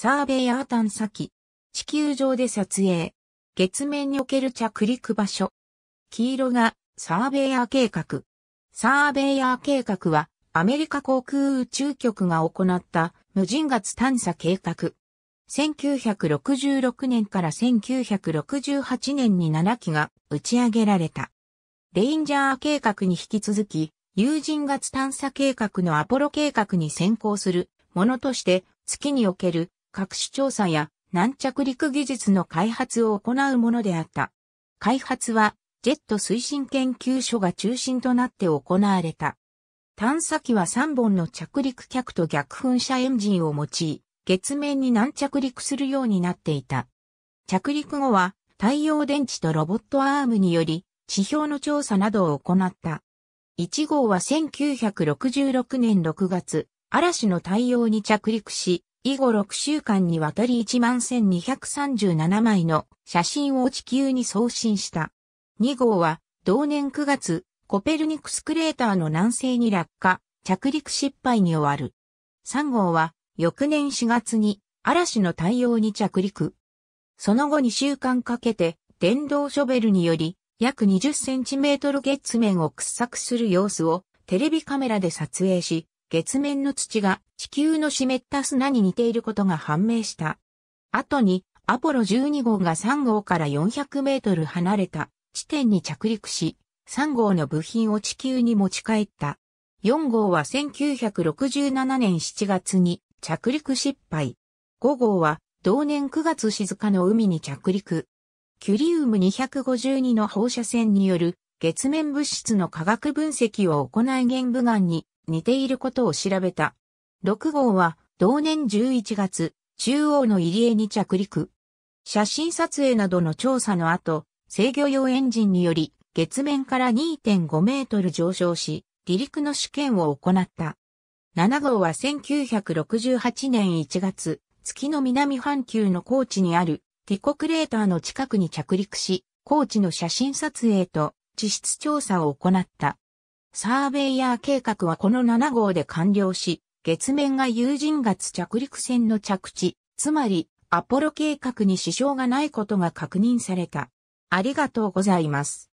サーベイヤー探査機。地球上で撮影。月面における着陸場所。黄色がサーベイヤー計画。サーベイヤー計画はアメリカ航空宇宙局が行った無人月探査計画。1966年から1968年に7機が打ち上げられた。レインジャー計画に引き続き、有人月探査計画のアポロ計画に先行するものとして月における各種調査や軟着陸技術の開発を行うものであった。開発は、ジェット推進研究所が中心となって行われた。探査機は3本の着陸脚と逆噴射エンジンを用い、月面に軟着陸するようになっていた。着陸後は太陽電池とロボットアームにより地表の調査などを行った。1号は1966年6月、嵐の太陽に着陸し、以後6週間にわたり11,237枚の写真を地球に送信した。2号は同年9月、コペルニクスクレーターの南西に落下、着陸失敗に終わる。3号は翌年4月に嵐の対応に着陸。その後2週間かけて電動ショベルにより約20センチメートル月面を掘削する様子をテレビカメラで撮影し、月面の土が地球の湿った砂に似ていることが判明した。後に、アポロ12号が3号から400メートル離れた地点に着陸し、3号の部品を地球に持ち帰った。4号は1967年7月に着陸失敗。5号は同年9月静かの海に着陸。キュリウム252の放射線による月面物質の化学分析を行い玄武岩に似ていることを調べた。6号は同年11月、中央の入江に着陸。写真撮影などの調査の後、制御用エンジンにより月面から2.5メートル上昇し、離陸の試験を行った。7号は1968年1月、月の南半球の高地にあるティコクレーターの近くに着陸し、高地の写真撮影と地質調査を行った。サーベイヤー計画はこの7号で完了し、月面が有人月着陸船の着地、つまりアポロ計画に支障がないことが確認された。ありがとうございます。